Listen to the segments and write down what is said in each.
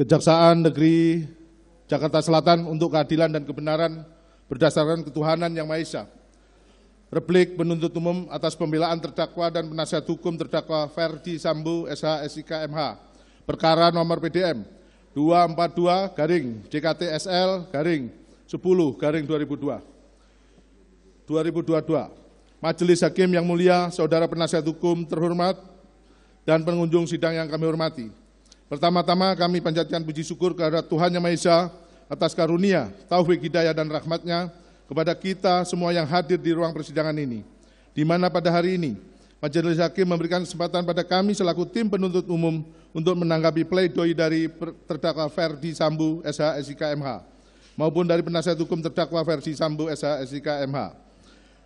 Kejaksaan Negeri Jakarta Selatan untuk keadilan dan kebenaran berdasarkan ketuhanan yang Maha Esa. Replik penuntut umum atas pembelaan terdakwa dan penasihat hukum terdakwa Ferdi Sambu SH SIK MH. Perkara nomor PDM 242 garing JKTSL garing 10 garing 2002. 2022. Majelis Hakim yang mulia, Saudara Penasihat Hukum terhormat, dan pengunjung sidang yang kami hormati. Pertama-tama kami panjatkan puji syukur kepada Tuhan Yang Maha Esa atas karunia, taufik hidayah dan rahmatnya kepada kita semua yang hadir di ruang persidangan ini. Di mana pada hari ini, Majelis Hakim memberikan kesempatan pada kami selaku tim penuntut umum untuk menanggapi pledoi dari terdakwa Ferdi Sambu SH SIKMH maupun dari penasihat hukum terdakwa Ferdi Sambu SH SIKMH.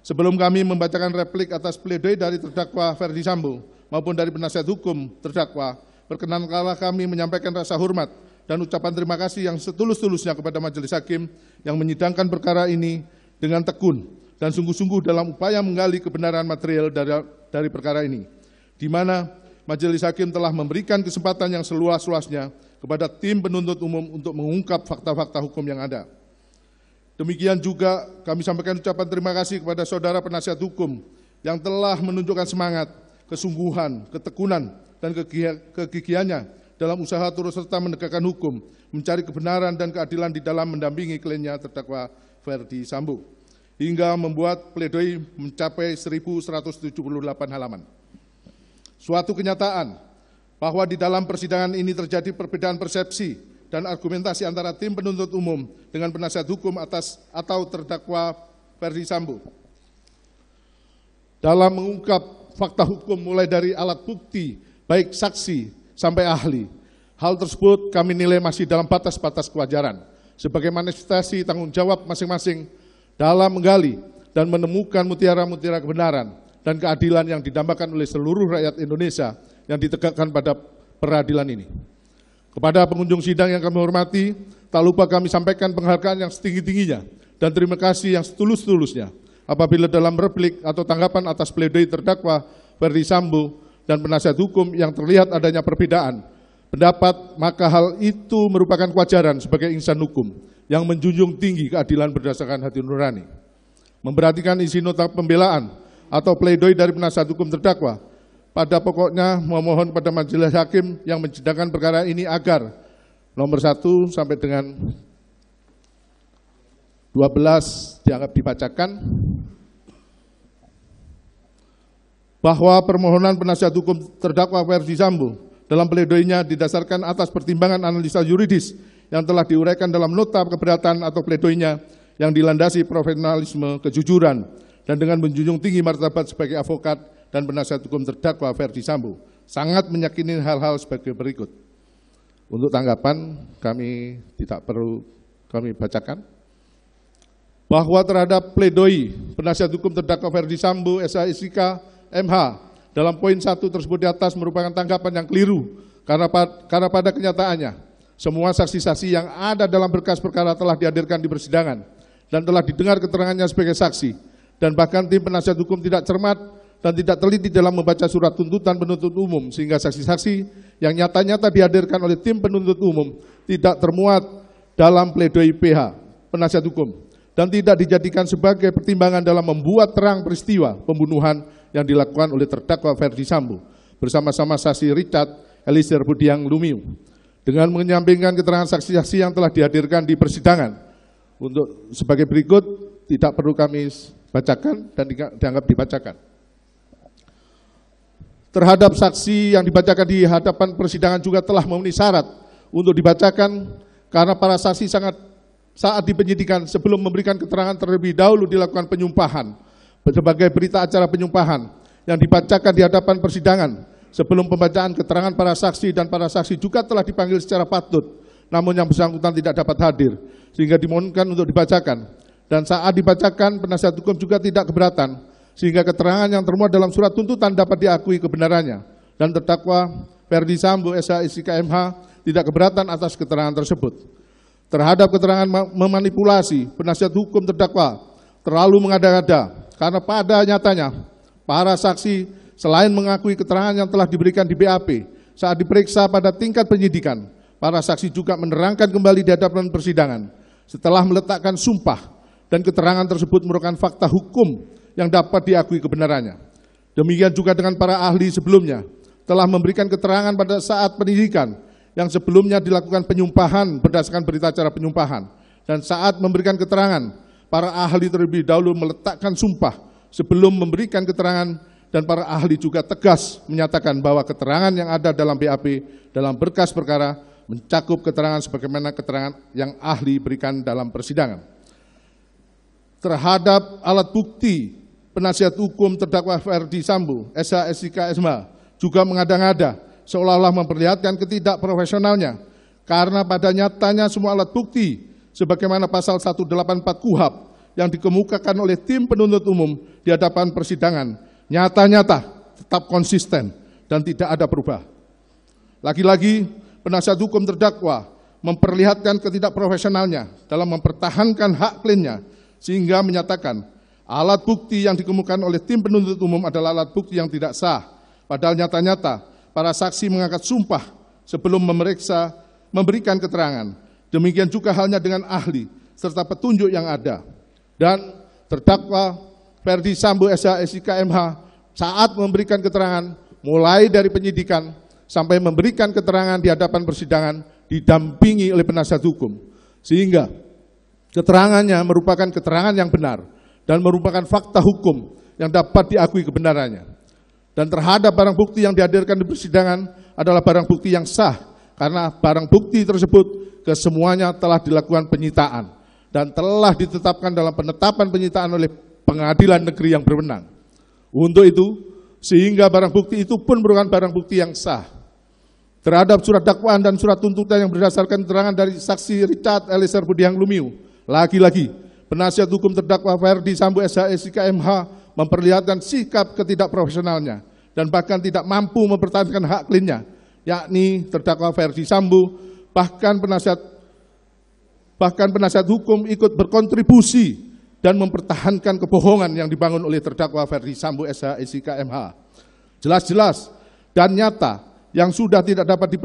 Sebelum kami membacakan replik atas pledoi dari terdakwa Ferdi Sambu maupun dari penasihat hukum terdakwa, Perkenankanlah kami menyampaikan rasa hormat dan ucapan terima kasih yang setulus-tulusnya kepada Majelis Hakim yang menyidangkan perkara ini dengan tekun dan sungguh-sungguh dalam upaya menggali kebenaran material dari, dari perkara ini, di mana Majelis Hakim telah memberikan kesempatan yang seluas-luasnya kepada tim penuntut umum untuk mengungkap fakta-fakta hukum yang ada. Demikian juga kami sampaikan ucapan terima kasih kepada saudara penasihat hukum yang telah menunjukkan semangat, kesungguhan, ketekunan, dan kegigihannya dalam usaha turut serta menegakkan hukum, mencari kebenaran dan keadilan di dalam mendampingi kliennya terdakwa Ferdi Sambo, hingga membuat pledoi mencapai 1.178 halaman. Suatu kenyataan bahwa di dalam persidangan ini terjadi perbedaan persepsi dan argumentasi antara tim penuntut umum dengan penasihat hukum atas atau terdakwa Ferdi Sambo. Dalam mengungkap fakta hukum mulai dari alat bukti baik saksi sampai ahli. Hal tersebut kami nilai masih dalam batas-batas kewajaran sebagai manifestasi tanggung jawab masing-masing dalam menggali dan menemukan mutiara-mutiara kebenaran dan keadilan yang didambakan oleh seluruh rakyat Indonesia yang ditegakkan pada peradilan ini. Kepada pengunjung sidang yang kami hormati, tak lupa kami sampaikan penghargaan yang setinggi-tingginya dan terima kasih yang setulus-tulusnya apabila dalam replik atau tanggapan atas pledoi terdakwa Ferdi Sambo dan penasihat hukum yang terlihat adanya perbedaan pendapat, maka hal itu merupakan kewajaran sebagai insan hukum yang menjunjung tinggi keadilan berdasarkan hati nurani. Memperhatikan isi nota pembelaan atau pledoi dari penasihat hukum terdakwa, pada pokoknya memohon pada majelis hakim yang mencedangkan perkara ini agar nomor 1 sampai dengan 12 dianggap dibacakan, bahwa permohonan penasihat hukum terdakwa Ferdi Sambo dalam pledoinya didasarkan atas pertimbangan analisa yuridis yang telah diuraikan dalam nota keberatan atau pledoinya yang dilandasi profesionalisme kejujuran dan dengan menjunjung tinggi martabat sebagai avokat dan penasihat hukum terdakwa Ferdi Sambo sangat meyakini hal-hal sebagai berikut. Untuk tanggapan kami tidak perlu kami bacakan bahwa terhadap pledoi penasihat hukum terdakwa Ferdi Sambo SHSIK MH dalam poin satu tersebut di atas merupakan tanggapan yang keliru karena, pad karena pada kenyataannya semua saksi-saksi yang ada dalam berkas perkara telah dihadirkan di persidangan dan telah didengar keterangannya sebagai saksi dan bahkan tim penasihat hukum tidak cermat dan tidak teliti dalam membaca surat tuntutan penuntut umum sehingga saksi-saksi yang nyata-nyata dihadirkan oleh tim penuntut umum tidak termuat dalam pledoi PH penasihat hukum dan tidak dijadikan sebagai pertimbangan dalam membuat terang peristiwa pembunuhan yang dilakukan oleh terdakwa Ferdi Sambo bersama-sama saksi Richard Elisir Budiang Lumiu dengan menyampingkan keterangan saksi-saksi yang telah dihadirkan di persidangan untuk sebagai berikut tidak perlu kami bacakan dan dianggap dibacakan. Terhadap saksi yang dibacakan di hadapan persidangan juga telah memenuhi syarat untuk dibacakan karena para saksi sangat saat di penyidikan sebelum memberikan keterangan terlebih dahulu dilakukan penyumpahan sebagai berita acara penyumpahan yang dibacakan di hadapan persidangan sebelum pembacaan keterangan para saksi dan para saksi juga telah dipanggil secara patut namun yang bersangkutan tidak dapat hadir sehingga dimohonkan untuk dibacakan dan saat dibacakan penasihat hukum juga tidak keberatan sehingga keterangan yang termuat dalam surat tuntutan dapat diakui kebenarannya dan terdakwa Ferdi Sambo SH SIKMH tidak keberatan atas keterangan tersebut terhadap keterangan memanipulasi penasihat hukum terdakwa terlalu mengada-ngada karena pada nyatanya, para saksi selain mengakui keterangan yang telah diberikan di BAP saat diperiksa pada tingkat penyidikan, para saksi juga menerangkan kembali di hadapan persidangan setelah meletakkan sumpah dan keterangan tersebut merupakan fakta hukum yang dapat diakui kebenarannya. Demikian juga dengan para ahli sebelumnya, telah memberikan keterangan pada saat penyidikan yang sebelumnya dilakukan penyumpahan berdasarkan berita acara penyumpahan dan saat memberikan keterangan para ahli terlebih dahulu meletakkan sumpah sebelum memberikan keterangan dan para ahli juga tegas menyatakan bahwa keterangan yang ada dalam BAP dalam berkas perkara mencakup keterangan sebagaimana keterangan yang ahli berikan dalam persidangan. Terhadap alat bukti penasihat hukum terdakwa Ferdi Sambo, SH SIK SMA, juga mengada-ngada seolah-olah memperlihatkan ketidakprofesionalnya karena pada nyatanya semua alat bukti sebagaimana pasal 184 KUHAP yang dikemukakan oleh tim penuntut umum di hadapan persidangan, nyata-nyata tetap konsisten dan tidak ada perubahan. Lagi-lagi, penasihat hukum terdakwa memperlihatkan ketidakprofesionalnya dalam mempertahankan hak kliennya sehingga menyatakan alat bukti yang dikemukakan oleh tim penuntut umum adalah alat bukti yang tidak sah. Padahal nyata-nyata para saksi mengangkat sumpah sebelum memeriksa, memberikan keterangan Demikian juga halnya dengan ahli serta petunjuk yang ada. Dan terdakwa Ferdi Sambo SH saat memberikan keterangan mulai dari penyidikan sampai memberikan keterangan di hadapan persidangan didampingi oleh penasihat hukum. Sehingga keterangannya merupakan keterangan yang benar dan merupakan fakta hukum yang dapat diakui kebenarannya. Dan terhadap barang bukti yang dihadirkan di persidangan adalah barang bukti yang sah karena barang bukti tersebut kesemuanya telah dilakukan penyitaan dan telah ditetapkan dalam penetapan penyitaan oleh pengadilan negeri yang berwenang. Untuk itu, sehingga barang bukti itu pun merupakan barang bukti yang sah. Terhadap surat dakwaan dan surat tuntutan yang berdasarkan keterangan dari saksi Richard Eliezer Budiang Lumiu, lagi-lagi penasihat hukum terdakwa Ferdi Sambo SHSikmH e memperlihatkan sikap ketidakprofesionalnya dan bahkan tidak mampu mempertahankan hak kliennya yakni terdakwa Ferdi Sambo, bahkan penasihat bahkan penasihat hukum ikut berkontribusi dan mempertahankan kebohongan yang dibangun oleh terdakwa Ferdi Sambo SH Jelas-jelas dan nyata yang sudah tidak dapat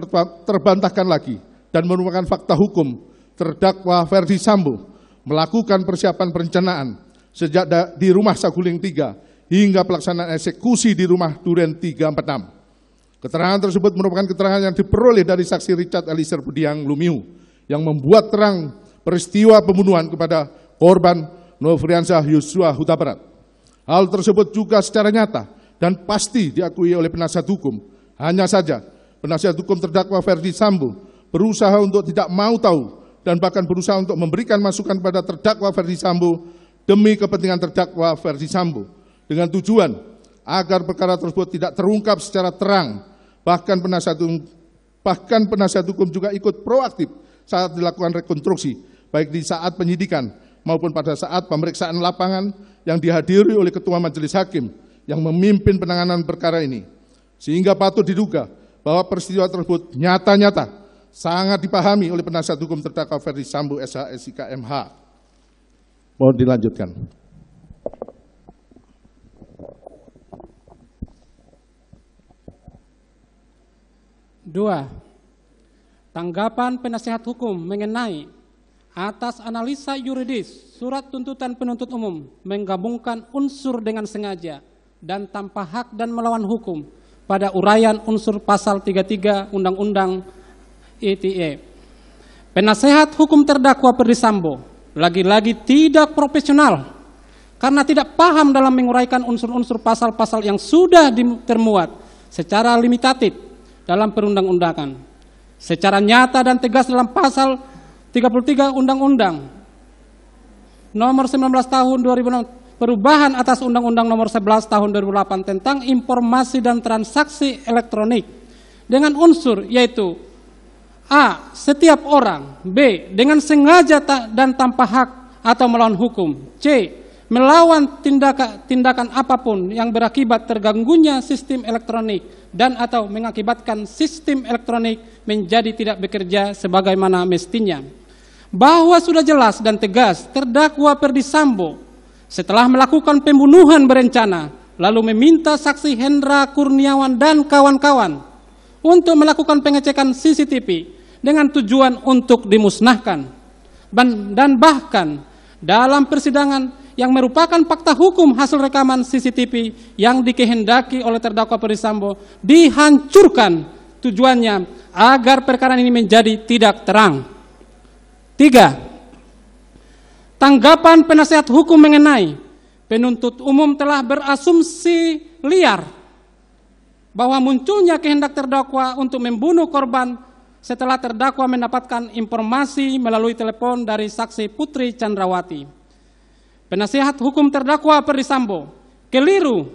terbantahkan lagi dan merupakan fakta hukum terdakwa Ferdi Sambo melakukan persiapan perencanaan sejak di rumah Saguling 3 hingga pelaksanaan eksekusi di rumah Duren 346. Keterangan tersebut merupakan keterangan yang diperoleh dari saksi Richard Eliezer Budiang Lumiu yang membuat terang peristiwa pembunuhan kepada korban Nofriansyah Yosua Huta Barat. Hal tersebut juga secara nyata dan pasti diakui oleh penasihat hukum. Hanya saja penasihat hukum terdakwa Ferdi Sambo berusaha untuk tidak mau tahu dan bahkan berusaha untuk memberikan masukan kepada terdakwa Ferdi Sambo demi kepentingan terdakwa Ferdi Sambo dengan tujuan agar perkara tersebut tidak terungkap secara terang. Bahkan penasihat hukum, bahkan penasihat hukum juga ikut proaktif saat dilakukan rekonstruksi, baik di saat penyidikan maupun pada saat pemeriksaan lapangan yang dihadiri oleh Ketua Majelis Hakim yang memimpin penanganan perkara ini. Sehingga patut diduga bahwa peristiwa tersebut nyata-nyata sangat dipahami oleh penasihat hukum terdakwa Ferdi Sambo SHSikmH. Mohon dilanjutkan. dua Tanggapan penasehat hukum mengenai atas analisa yuridis surat tuntutan penuntut umum menggabungkan unsur dengan sengaja dan tanpa hak dan melawan hukum pada uraian unsur pasal 33 Undang-Undang ITE. Penasehat hukum terdakwa Perdisambo lagi-lagi tidak profesional karena tidak paham dalam menguraikan unsur-unsur pasal-pasal yang sudah termuat secara limitatif dalam perundang-undangan secara nyata dan tegas dalam pasal 33 Undang-Undang nomor 19 tahun 2006 perubahan atas Undang-Undang nomor 11 tahun 2008 tentang informasi dan transaksi elektronik dengan unsur yaitu A. Setiap orang B. Dengan sengaja dan tanpa hak atau melawan hukum C melawan tindakan, tindakan apapun yang berakibat terganggunya sistem elektronik dan atau mengakibatkan sistem elektronik menjadi tidak bekerja sebagaimana mestinya. Bahwa sudah jelas dan tegas terdakwa Perdisambo setelah melakukan pembunuhan berencana lalu meminta saksi Hendra Kurniawan dan kawan-kawan untuk melakukan pengecekan CCTV dengan tujuan untuk dimusnahkan. Dan bahkan dalam persidangan yang merupakan fakta hukum hasil rekaman CCTV yang dikehendaki oleh terdakwa Perisambo dihancurkan tujuannya agar perkara ini menjadi tidak terang. Tiga, tanggapan penasehat hukum mengenai penuntut umum telah berasumsi liar bahwa munculnya kehendak terdakwa untuk membunuh korban setelah terdakwa mendapatkan informasi melalui telepon dari saksi Putri Chandrawati Penasihat hukum terdakwa Perisambo keliru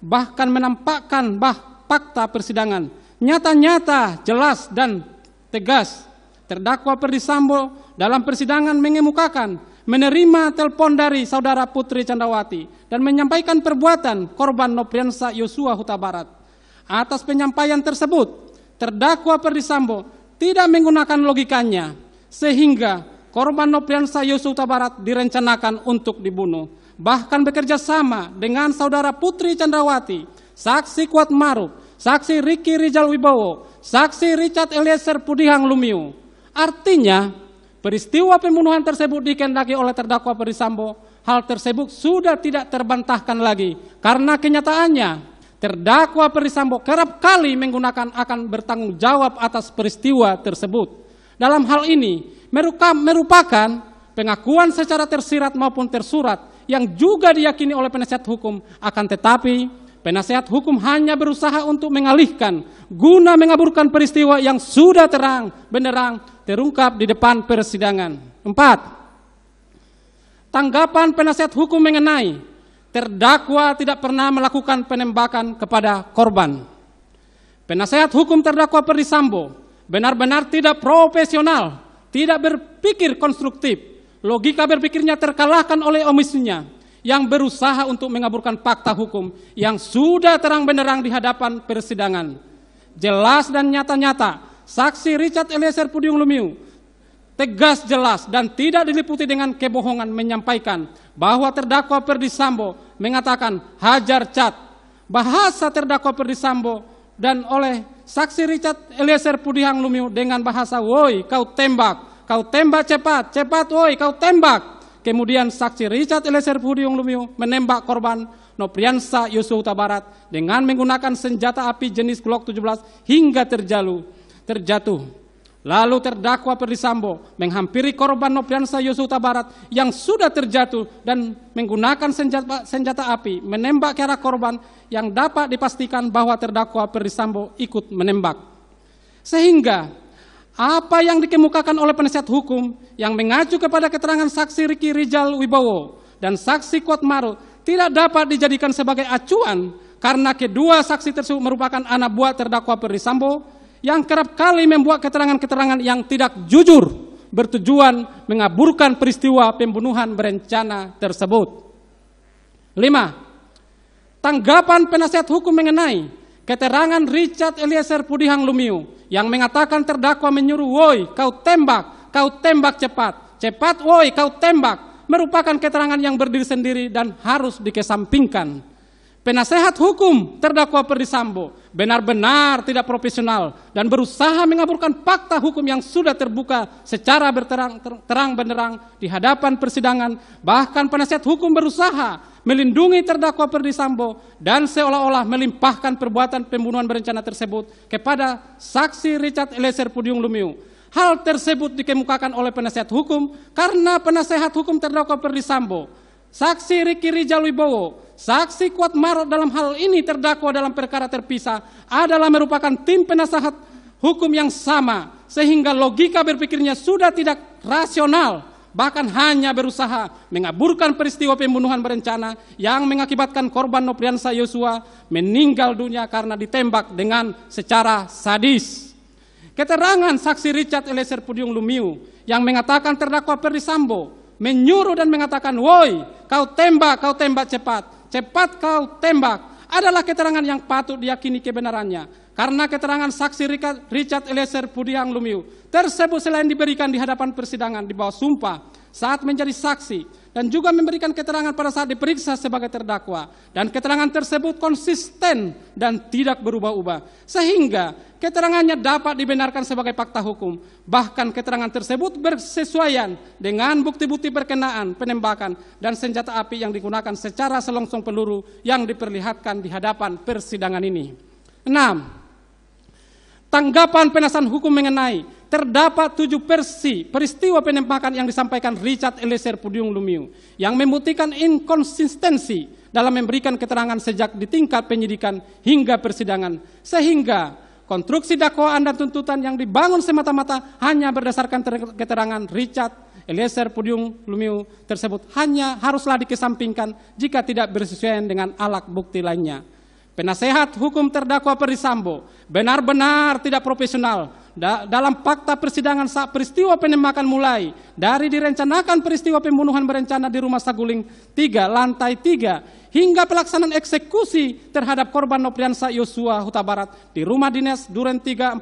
bahkan menampakkan bah fakta persidangan nyata-nyata jelas dan tegas terdakwa Perisambo dalam persidangan mengemukakan menerima telepon dari saudara Putri Candrawati dan menyampaikan perbuatan korban Nopriansa Yosua Huta Barat. Atas penyampaian tersebut, terdakwa Perdisambo tidak menggunakan logikanya sehingga Korban Nopian Sayusuta Barat direncanakan untuk dibunuh. Bahkan bekerja sama dengan saudara Putri Chandrawati, saksi Kuat Maruf, saksi Riki Rizal Wibowo, saksi Richard Eliezer Pudihang Lumiu. Artinya, peristiwa pembunuhan tersebut dikendaki oleh terdakwa Perisambo. Hal tersebut sudah tidak terbantahkan lagi karena kenyataannya terdakwa Perisambo kerap kali menggunakan akan bertanggung jawab atas peristiwa tersebut. Dalam hal ini, merupakan pengakuan secara tersirat maupun tersurat yang juga diyakini oleh penasihat hukum. Akan tetapi, penasihat hukum hanya berusaha untuk mengalihkan guna mengaburkan peristiwa yang sudah terang benderang terungkap di depan persidangan. Empat, tanggapan penasihat hukum mengenai terdakwa tidak pernah melakukan penembakan kepada korban. Penasihat hukum terdakwa Perdisambo benar-benar tidak profesional tidak berpikir konstruktif. Logika berpikirnya terkalahkan oleh omisinya yang berusaha untuk mengaburkan fakta hukum yang sudah terang benderang di hadapan persidangan. Jelas dan nyata-nyata, saksi Richard Eliezer Pudium Lumiu tegas jelas dan tidak diliputi dengan kebohongan menyampaikan bahwa terdakwa Perdisambo mengatakan hajar cat. Bahasa terdakwa Perdisambo dan oleh Saksi Richard Eliezer Pudihang Lumiu dengan bahasa woi kau tembak, kau tembak cepat, cepat woi kau tembak. Kemudian saksi Richard Eliezer Pudihang Lumiu menembak korban Nopriansa Yusuf Utabarat dengan menggunakan senjata api jenis Glock 17 hingga terjalu, terjatuh. Lalu terdakwa Perdisambo menghampiri korban Nopriansa Yosuta Barat yang sudah terjatuh dan menggunakan senjata, senjata api menembak ke arah korban yang dapat dipastikan bahwa terdakwa Perdisambo ikut menembak. Sehingga apa yang dikemukakan oleh penasihat hukum yang mengacu kepada keterangan saksi Riki Rijal Wibowo dan saksi Kuat Maru tidak dapat dijadikan sebagai acuan karena kedua saksi tersebut merupakan anak buah terdakwa Perdisambo yang kerap kali membuat keterangan-keterangan yang tidak jujur bertujuan mengaburkan peristiwa pembunuhan berencana tersebut. Lima, Tanggapan penasihat hukum mengenai keterangan Richard Eliezer Pudihang Lumiu yang mengatakan terdakwa menyuruh woi kau tembak, kau tembak cepat, cepat woi kau tembak merupakan keterangan yang berdiri sendiri dan harus dikesampingkan. Penasehat hukum terdakwa Perdisambo benar-benar tidak profesional dan berusaha mengaburkan fakta hukum yang sudah terbuka secara berterang terang benderang di hadapan persidangan. Bahkan penasehat hukum berusaha melindungi terdakwa Perdisambo dan seolah-olah melimpahkan perbuatan pembunuhan berencana tersebut kepada saksi Richard Eliezer Pudiung Lumiu. Hal tersebut dikemukakan oleh penasehat hukum karena penasehat hukum terdakwa Perdisambo, saksi Riki Rijal Wibowo, Saksi kuat maruf dalam hal ini terdakwa dalam perkara terpisah adalah merupakan tim penasihat hukum yang sama sehingga logika berpikirnya sudah tidak rasional bahkan hanya berusaha mengaburkan peristiwa pembunuhan berencana yang mengakibatkan korban Nopriansa Yosua meninggal dunia karena ditembak dengan secara sadis. Keterangan saksi Richard Eliezer Pudium Lumiu yang mengatakan terdakwa Perdisambo menyuruh dan mengatakan, "Woi, kau tembak, kau tembak cepat." cepat kau tembak, adalah keterangan yang patut diyakini kebenarannya. Karena keterangan saksi Richard Eliezer Pudiang Lumiu tersebut selain diberikan di hadapan persidangan di bawah sumpah, saat menjadi saksi dan juga memberikan keterangan pada saat diperiksa sebagai terdakwa dan keterangan tersebut konsisten dan tidak berubah-ubah sehingga keterangannya dapat dibenarkan sebagai fakta hukum bahkan keterangan tersebut bersesuaian dengan bukti-bukti berkenaan penembakan dan senjata api yang digunakan secara selongsong peluru yang diperlihatkan di hadapan persidangan ini 6 tanggapan penasihat hukum mengenai terdapat tujuh versi peristiwa penembakan yang disampaikan Richard Eliezer Pudiung Lumiu yang membuktikan inkonsistensi dalam memberikan keterangan sejak di tingkat penyidikan hingga persidangan sehingga konstruksi dakwaan dan tuntutan yang dibangun semata-mata hanya berdasarkan keterangan Richard Eliezer Pudiung Lumiu tersebut hanya haruslah dikesampingkan jika tidak bersesuaian dengan alat bukti lainnya. Penasehat hukum terdakwa Perisambo benar-benar tidak profesional dalam fakta persidangan saat peristiwa penembakan mulai dari direncanakan peristiwa pembunuhan berencana di rumah Saguling 3 lantai 3 hingga pelaksanaan eksekusi terhadap korban Nopriansa Yosua Huta Barat di rumah dinas Duren 346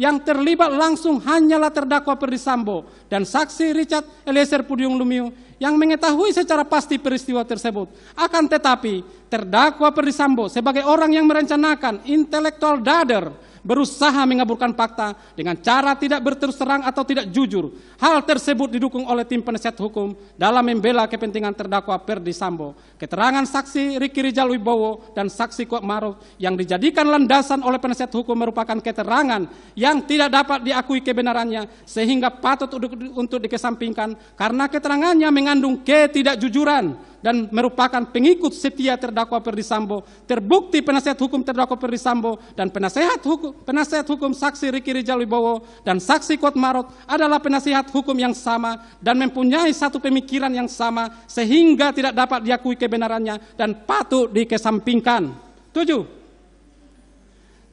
yang terlibat langsung hanyalah terdakwa Perdisambo dan saksi Richard Eliezer Pudium Lumiu yang mengetahui secara pasti peristiwa tersebut. Akan tetapi terdakwa Perdisambo sebagai orang yang merencanakan intelektual dader berusaha mengaburkan fakta dengan cara tidak berterus terang atau tidak jujur. Hal tersebut didukung oleh tim penasihat hukum dalam membela kepentingan terdakwa Perdi Sambo. Keterangan saksi Riki Rijal Wibowo dan saksi Kuat Maruf yang dijadikan landasan oleh penasihat hukum merupakan keterangan yang tidak dapat diakui kebenarannya sehingga patut untuk dikesampingkan karena keterangannya mengandung ketidakjujuran dan merupakan pengikut setia terdakwa Perdisambo, terbukti penasihat hukum terdakwa Perdisambo dan penasihat hukum penasehat hukum saksi Riki Rijal Wibowo dan saksi Kuat Marot adalah penasihat hukum yang sama dan mempunyai satu pemikiran yang sama sehingga tidak dapat diakui kebenarannya dan patut dikesampingkan. Tujuh.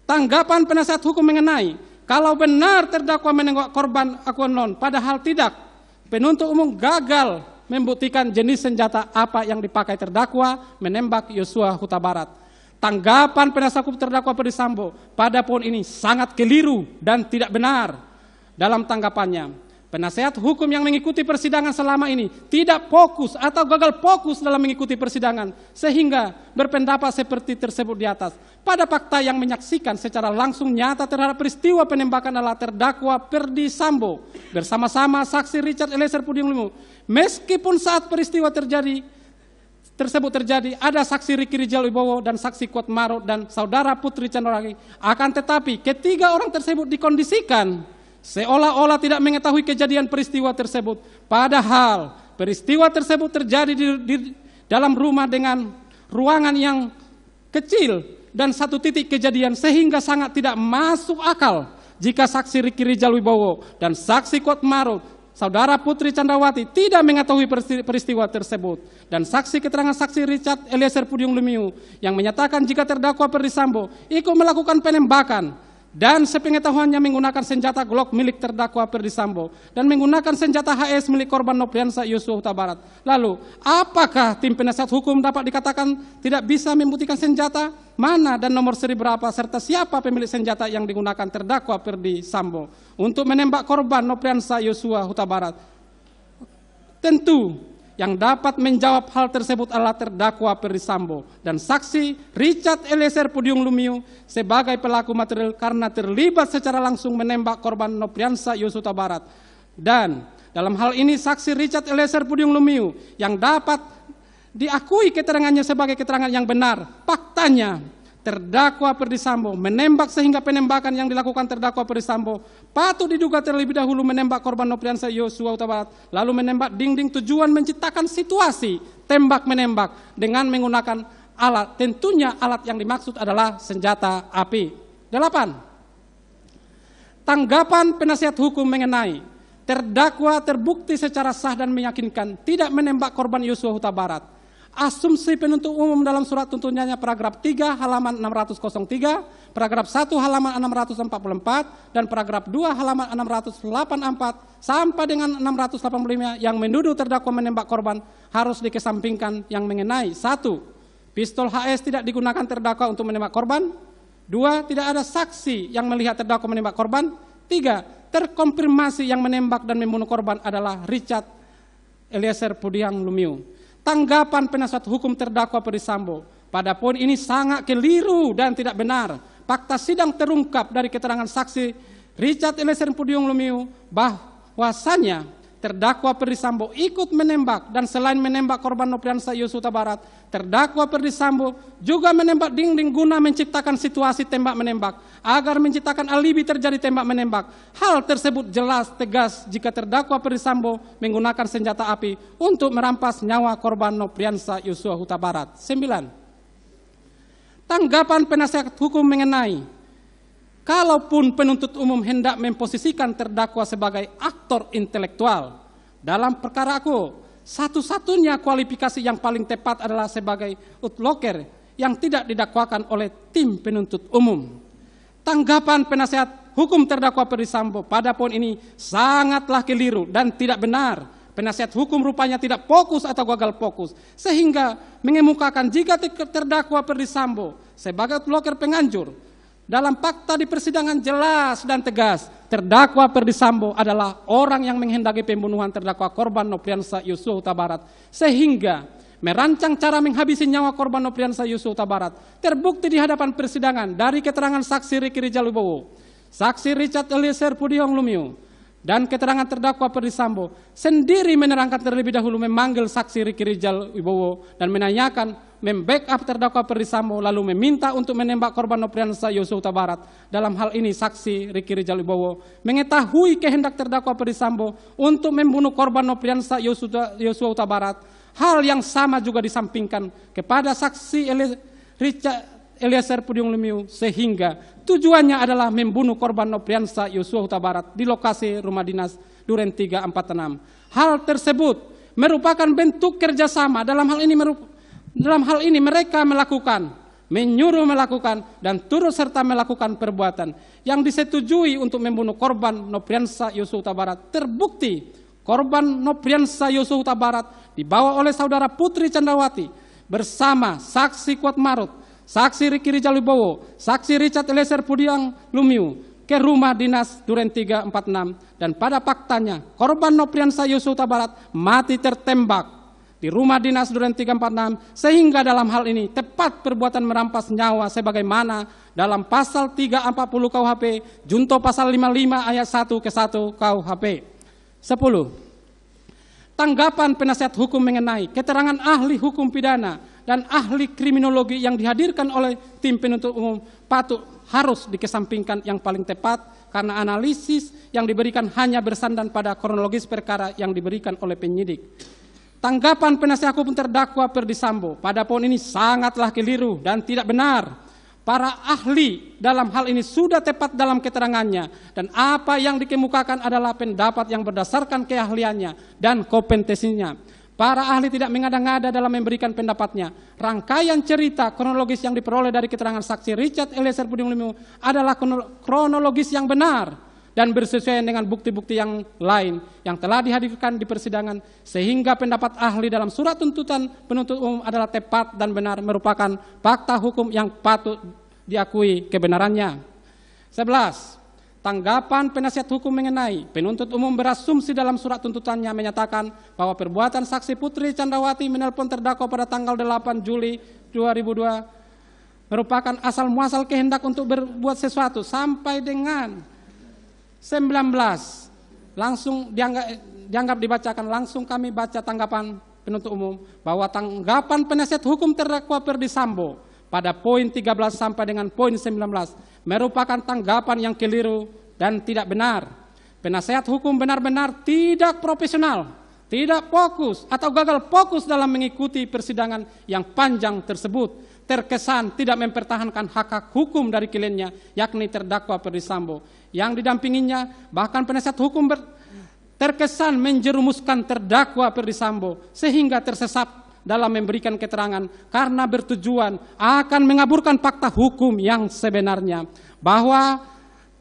Tanggapan penasihat hukum mengenai kalau benar terdakwa menengok korban akun non, padahal tidak. Penuntut umum gagal membuktikan jenis senjata apa yang dipakai terdakwa menembak Yosua Huta Barat. Tanggapan penasihat hukum terdakwa Perdisambo pada poin ini sangat keliru dan tidak benar dalam tanggapannya penasehat hukum yang mengikuti persidangan selama ini tidak fokus atau gagal fokus dalam mengikuti persidangan sehingga berpendapat seperti tersebut di atas pada fakta yang menyaksikan secara langsung nyata terhadap peristiwa penembakan ala terdakwa Perdi Sambo bersama-sama saksi Richard Eliezer Pudium meskipun saat peristiwa terjadi tersebut terjadi, ada saksi Riki Rijal Wibowo dan saksi Kuat Marut dan saudara Putri Chandrawati Akan tetapi ketiga orang tersebut dikondisikan seolah-olah tidak mengetahui kejadian peristiwa tersebut. Padahal peristiwa tersebut terjadi di, di dalam rumah dengan ruangan yang kecil dan satu titik kejadian sehingga sangat tidak masuk akal jika saksi Riki Rijal Wibowo dan saksi Kot Marut Saudara Putri Candrawati tidak mengetahui peristiwa tersebut. Dan saksi keterangan saksi Richard Eliezer Pudiung Lumiu yang menyatakan jika terdakwa Perdisambo ikut melakukan penembakan dan sepengetahuannya menggunakan senjata Glock milik terdakwa Perdi Sambo dan menggunakan senjata HS milik korban Nopriansa Yusuf Huta Barat. Lalu, apakah tim penasihat hukum dapat dikatakan tidak bisa membuktikan senjata mana dan nomor seri berapa serta siapa pemilik senjata yang digunakan terdakwa Perdi Sambo untuk menembak korban Nopriansa Yosua Huta Barat? Tentu yang dapat menjawab hal tersebut adalah terdakwa Perdisambo dan saksi Richard Eliezer Pudium Lumiu sebagai pelaku material karena terlibat secara langsung menembak korban Nopriansa Yusuta Barat. Dan dalam hal ini saksi Richard Eliezer Pudium Lumiu yang dapat diakui keterangannya sebagai keterangan yang benar, faktanya terdakwa Perdisambo menembak sehingga penembakan yang dilakukan terdakwa Perdisambo patut diduga terlebih dahulu menembak korban Nopriansa Yosua Utabarat lalu menembak dinding tujuan menciptakan situasi tembak menembak dengan menggunakan alat tentunya alat yang dimaksud adalah senjata api. Delapan. Tanggapan penasihat hukum mengenai terdakwa terbukti secara sah dan meyakinkan tidak menembak korban Yosua Huta Barat asumsi penuntut umum dalam surat tuntutannya paragraf 3 halaman 603, paragraf 1 halaman 644 dan paragraf 2 halaman 684 sampai dengan 685 yang menduduh terdakwa menembak korban harus dikesampingkan yang mengenai satu pistol HS tidak digunakan terdakwa untuk menembak korban, dua tidak ada saksi yang melihat terdakwa menembak korban, tiga terkonfirmasi yang menembak dan membunuh korban adalah Richard Eliezer Pudiang Lumiu tanggapan penasihat hukum terdakwa Perisambo pada poin ini sangat keliru dan tidak benar. Fakta sidang terungkap dari keterangan saksi Richard Eliezer Pudiong Lumiu bahwasannya terdakwa Perdisambo ikut menembak dan selain menembak korban Nopriansa Yosuta Barat, terdakwa Perdisambo juga menembak dinding guna menciptakan situasi tembak-menembak agar menciptakan alibi terjadi tembak-menembak. Hal tersebut jelas tegas jika terdakwa Perdisambo menggunakan senjata api untuk merampas nyawa korban Nopriansa Yosua Huta Barat. 9. Tanggapan penasihat hukum mengenai kalaupun penuntut umum hendak memposisikan terdakwa sebagai aktor intelektual dalam perkara aku, satu-satunya kualifikasi yang paling tepat adalah sebagai utloker yang tidak didakwakan oleh tim penuntut umum. Tanggapan penasehat hukum terdakwa Perisambo pada poin ini sangatlah keliru dan tidak benar penasihat hukum rupanya tidak fokus atau gagal fokus sehingga mengemukakan jika terdakwa Perdisambo sebagai loker penganjur dalam fakta di persidangan jelas dan tegas, terdakwa Perdisambo adalah orang yang menghendaki pembunuhan terdakwa korban Nopriansa Yusuf Huta Barat sehingga merancang cara menghabisi nyawa korban Nopriansa Yusuf Huta Barat terbukti di hadapan persidangan dari keterangan saksi Riki Wibowo, saksi Richard Eliezer Pudihong Lumiu, dan keterangan terdakwa Perdisambo sendiri menerangkan terlebih dahulu memanggil saksi Riki Rijal Wibowo dan menanyakan membackup terdakwa Perisambo lalu meminta untuk menembak korban Nopriansa Yosua Barat. Dalam hal ini saksi Riki Rijal Wibowo mengetahui kehendak terdakwa Perisambo untuk membunuh korban Nopriansa Yosua Barat. Hal yang sama juga disampingkan kepada saksi Elia Eliezer Lumiu sehingga tujuannya adalah membunuh korban Nopriansa Yosua Barat di lokasi rumah dinas Duren 346. Hal tersebut merupakan bentuk kerjasama dalam hal ini merupakan dalam hal ini mereka melakukan, menyuruh melakukan dan turut serta melakukan perbuatan yang disetujui untuk membunuh korban Nopriansa Yusuf Tabarat terbukti korban Nopriansa Yusuf Tabarat dibawa oleh saudara Putri Candrawati bersama saksi Kuat Marut, saksi Riki Rijalibowo, saksi Richard Eliezer Pudiang Lumiu, ke rumah dinas Duren 346 dan pada faktanya korban Nopriansa Yusuf Tabarat mati tertembak di rumah dinas Duren 346 sehingga dalam hal ini tepat perbuatan merampas nyawa sebagaimana dalam pasal 340 KUHP junto pasal 55 ayat 1 ke 1 KUHP. 10. Tanggapan penasihat hukum mengenai keterangan ahli hukum pidana dan ahli kriminologi yang dihadirkan oleh tim penuntut umum patut harus dikesampingkan yang paling tepat karena analisis yang diberikan hanya bersandar pada kronologis perkara yang diberikan oleh penyidik. Tanggapan penasihat hukum terdakwa Perdisambo pada poin ini sangatlah keliru dan tidak benar. Para ahli dalam hal ini sudah tepat dalam keterangannya dan apa yang dikemukakan adalah pendapat yang berdasarkan keahliannya dan kompetensinya. Para ahli tidak mengada-ngada dalam memberikan pendapatnya. Rangkaian cerita kronologis yang diperoleh dari keterangan saksi Richard Eliezer Budimulimu adalah kronologis yang benar dan bersesuaian dengan bukti-bukti yang lain yang telah dihadirkan di persidangan sehingga pendapat ahli dalam surat tuntutan penuntut umum adalah tepat dan benar merupakan fakta hukum yang patut diakui kebenarannya. 11. Tanggapan penasihat hukum mengenai penuntut umum berasumsi dalam surat tuntutannya menyatakan bahwa perbuatan saksi Putri Candrawati menelpon terdakwa pada tanggal 8 Juli 2002 merupakan asal muasal kehendak untuk berbuat sesuatu sampai dengan 19 langsung dianggap, dianggap dibacakan langsung kami baca tanggapan penuntut umum bahwa tanggapan penasihat hukum terdakwa Perdi Sambo pada poin 13 sampai dengan poin 19 merupakan tanggapan yang keliru dan tidak benar. Penasehat hukum benar-benar tidak profesional, tidak fokus atau gagal fokus dalam mengikuti persidangan yang panjang tersebut terkesan tidak mempertahankan hak-hak hukum dari kliennya, yakni terdakwa Perdisambo. Yang didampinginya, bahkan penasihat hukum ber terkesan menjerumuskan terdakwa Perdisambo sehingga tersesat dalam memberikan keterangan karena bertujuan akan mengaburkan fakta hukum yang sebenarnya bahwa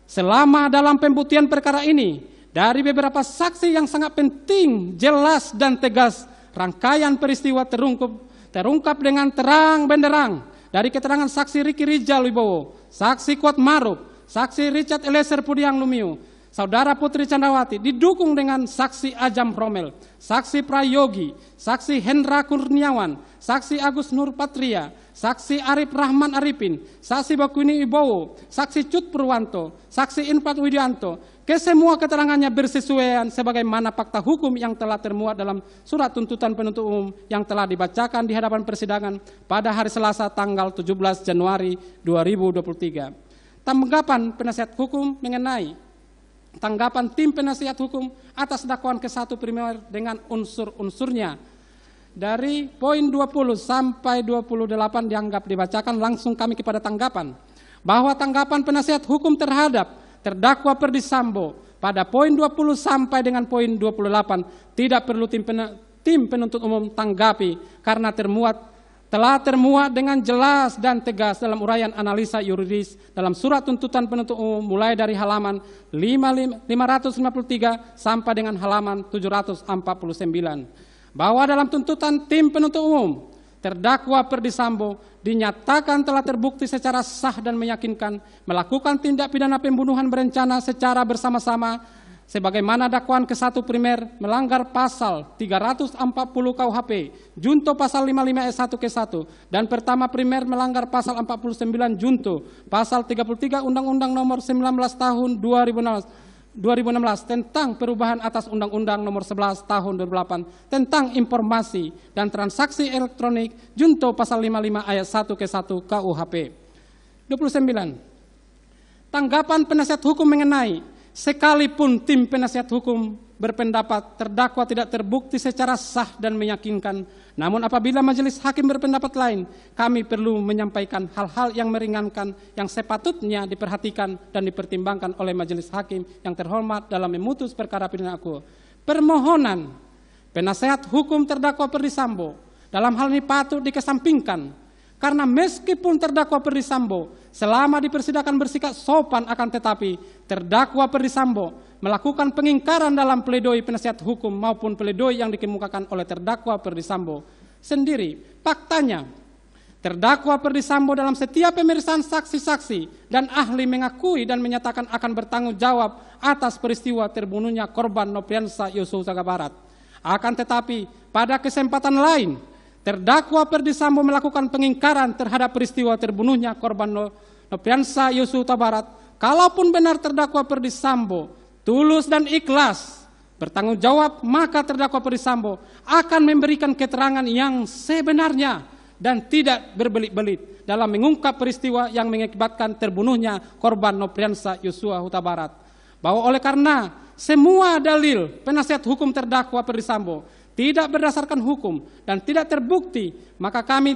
selama dalam pembuktian perkara ini dari beberapa saksi yang sangat penting, jelas dan tegas rangkaian peristiwa terungkap terungkap dengan terang benderang dari keterangan saksi Riki Rijal Wibowo, saksi Kuat Maruf, saksi Richard Eliezer Pudiang Lumiu, saudara Putri Candrawati didukung dengan saksi Ajam Romel, saksi Prayogi, saksi Hendra Kurniawan, saksi Agus Nur Patria, saksi Arif Rahman Arifin, saksi Bakuni Ibowo, saksi Cut Purwanto, saksi Infat Widianto. Kesemua keterangannya bersesuaian sebagaimana fakta hukum yang telah termuat dalam surat tuntutan penuntut umum yang telah dibacakan di hadapan persidangan pada hari Selasa tanggal 17 Januari 2023. Tanggapan penasihat hukum mengenai tanggapan tim penasihat hukum atas dakwaan ke satu primer dengan unsur-unsurnya. Dari poin 20 sampai 28 dianggap dibacakan langsung kami kepada tanggapan. Bahwa tanggapan penasihat hukum terhadap terdakwa Perdisambo pada poin 20 sampai dengan poin 28 tidak perlu tim, pen tim penuntut umum tanggapi karena termuat telah termuat dengan jelas dan tegas dalam uraian analisa yuridis dalam surat tuntutan penuntut umum mulai dari halaman 553 sampai dengan halaman 749 bahwa dalam tuntutan tim penuntut umum terdakwa Perdisambo dinyatakan telah terbukti secara sah dan meyakinkan melakukan tindak pidana pembunuhan berencana secara bersama-sama sebagaimana dakwaan ke satu primer melanggar pasal 340 KUHP, junto pasal 55 S1 ke 1 dan pertama primer melanggar pasal 49 junto pasal 33 Undang-Undang Nomor 19 Tahun 2016 2016 tentang perubahan atas Undang-Undang Nomor 11 Tahun 2008 tentang informasi dan transaksi elektronik junto pasal 55 ayat 1 ke 1 KUHP. 29. Tanggapan penasihat hukum mengenai Sekalipun tim penasihat hukum berpendapat terdakwa tidak terbukti secara sah dan meyakinkan. Namun apabila majelis hakim berpendapat lain, kami perlu menyampaikan hal-hal yang meringankan yang sepatutnya diperhatikan dan dipertimbangkan oleh majelis hakim yang terhormat dalam memutus perkara pidana aku. Permohonan penasehat hukum terdakwa Perdisambo dalam hal ini patut dikesampingkan karena meskipun terdakwa Perdisambo selama dipersidakan bersikap sopan akan tetapi terdakwa Perdisambo melakukan pengingkaran dalam pledoi penasihat hukum maupun pledoi yang dikemukakan oleh terdakwa Perdisambo sendiri. Faktanya, terdakwa Perdisambo dalam setiap pemeriksaan saksi-saksi dan ahli mengakui dan menyatakan akan bertanggung jawab atas peristiwa terbunuhnya korban Nopriansa Yosua Barat. Akan tetapi, pada kesempatan lain, Terdakwa Perdisambo melakukan pengingkaran terhadap peristiwa terbunuhnya korban Nopriansa Yosua Barat. Kalaupun benar terdakwa Perdisambo tulus dan ikhlas bertanggung jawab, maka terdakwa Perdisambo akan memberikan keterangan yang sebenarnya dan tidak berbelit-belit dalam mengungkap peristiwa yang mengakibatkan terbunuhnya korban Nopriansa Yosua Huta Barat. Bahwa oleh karena semua dalil penasihat hukum terdakwa Perdisambo tidak berdasarkan hukum dan tidak terbukti, maka kami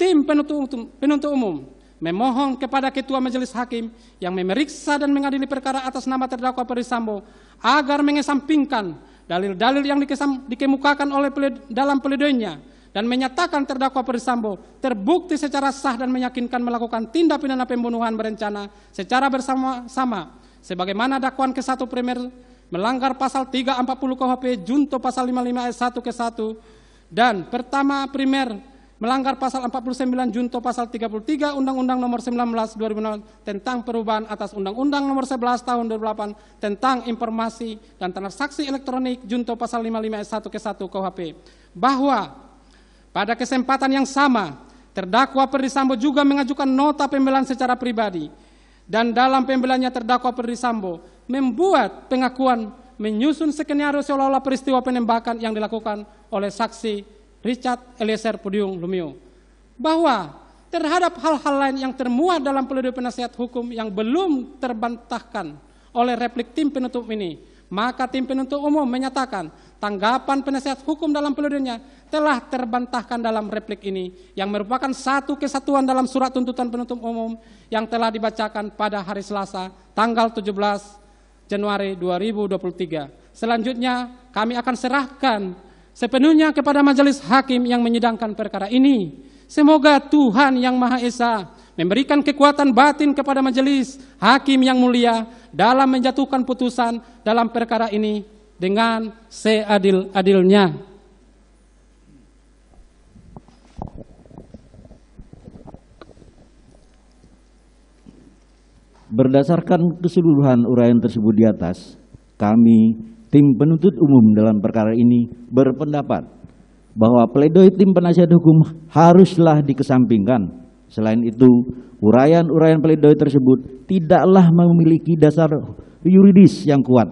tim penuntut, umum memohon kepada Ketua Majelis Hakim yang memeriksa dan mengadili perkara atas nama terdakwa Perisambo agar mengesampingkan dalil-dalil yang dikemukakan oleh dalam peledoinya dan menyatakan terdakwa Perisambo terbukti secara sah dan meyakinkan melakukan tindak pidana pembunuhan berencana secara bersama-sama sebagaimana dakwaan ke-1 Primer melanggar pasal 340 KUHP junto pasal 55 ayat 1 ke 1 dan pertama primer melanggar pasal 49 junto pasal 33 Undang-Undang Nomor 19 2006 tentang perubahan atas Undang-Undang Nomor 11 tahun 2008 tentang informasi dan transaksi elektronik junto pasal 55 ayat 1 ke 1 KUHP bahwa pada kesempatan yang sama terdakwa Perdisambo juga mengajukan nota pembelaan secara pribadi dan dalam pembelanya terdakwa Perdisambo membuat pengakuan menyusun skenario seolah-olah peristiwa penembakan yang dilakukan oleh saksi Richard Eliezer Pudium Lumio, bahwa terhadap hal-hal lain yang termuat dalam peledoi penasihat hukum yang belum terbantahkan oleh replik tim penutup ini maka tim penuntut umum menyatakan tanggapan penasihat hukum dalam periodenya telah terbantahkan dalam replik ini yang merupakan satu kesatuan dalam surat tuntutan penuntut umum yang telah dibacakan pada hari Selasa tanggal 17 Januari 2023. Selanjutnya kami akan serahkan sepenuhnya kepada majelis hakim yang menyidangkan perkara ini. Semoga Tuhan yang Maha Esa memberikan kekuatan batin kepada majelis hakim yang mulia dalam menjatuhkan putusan dalam perkara ini dengan seadil-adilnya. Berdasarkan keseluruhan uraian tersebut di atas, kami, tim penuntut umum dalam perkara ini berpendapat bahwa pledoi tim penasihat hukum haruslah dikesampingkan. Selain itu, uraian-uraian pledoi tersebut tidaklah memiliki dasar yuridis yang kuat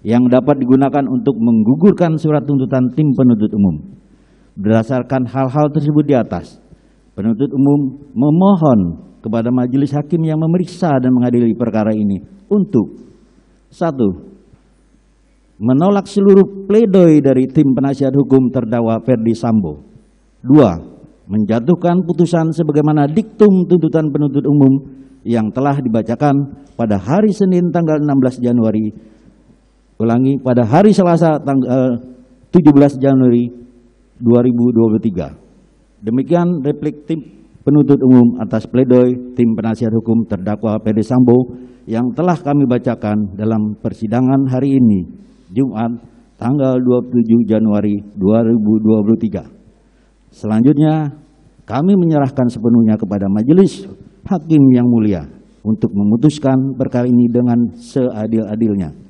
yang dapat digunakan untuk menggugurkan surat tuntutan tim penuntut umum. Berdasarkan hal-hal tersebut di atas, penuntut umum memohon kepada majelis hakim yang memeriksa dan mengadili perkara ini untuk satu menolak seluruh pledoi dari tim penasihat hukum terdakwa Ferdi Sambo. Dua, menjatuhkan putusan sebagaimana diktum tuntutan penuntut umum yang telah dibacakan pada hari Senin tanggal 16 Januari ulangi pada hari Selasa tanggal eh, 17 Januari 2023. Demikian replik tim penuntut umum atas pledoi tim penasihat hukum terdakwa PD Sambo yang telah kami bacakan dalam persidangan hari ini, Jumat tanggal 27 Januari 2023. Selanjutnya, kami menyerahkan sepenuhnya kepada majelis hakim yang mulia untuk memutuskan perkara ini dengan seadil-adilnya.